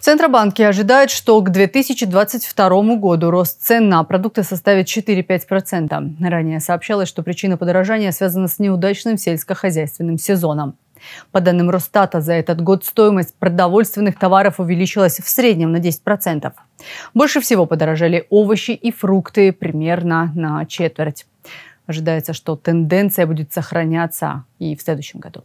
В Центробанке ожидают, что к 2022 году рост цен на продукты составит 4-5%. Ранее сообщалось, что причина подорожания связана с неудачным сельскохозяйственным сезоном. По данным Росстата, за этот год стоимость продовольственных товаров увеличилась в среднем на 10%. Больше всего подорожали овощи и фрукты примерно на четверть. Ожидается, что тенденция будет сохраняться и в следующем году.